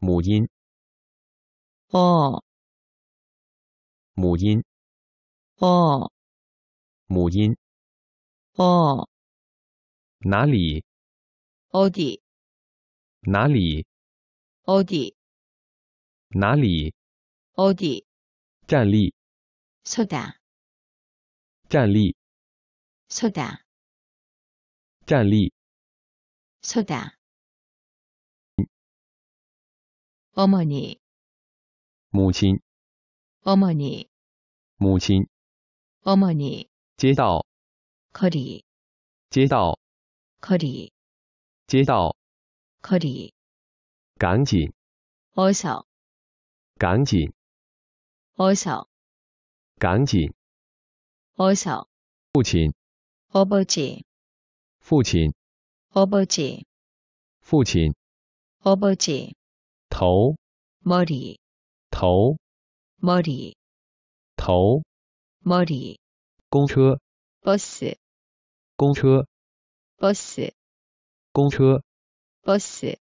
母音，哦。母音，哦。母音，哦。哪里？어 디。 哪里？어 디。 哪里？어 디。 站立。서 다。 站立。서 다。 站立。서 다。 어머니 母亲 어머니 母亲 어머니 街道 거리 街道 거리 街道 거리 赶紧 어서 赶紧 어서 赶紧 어서 父亲 어버지 父亲 어버지 父亲 어버지 头，d y 头，d y 头，d y 公车，u s 公车，u s 公车，u s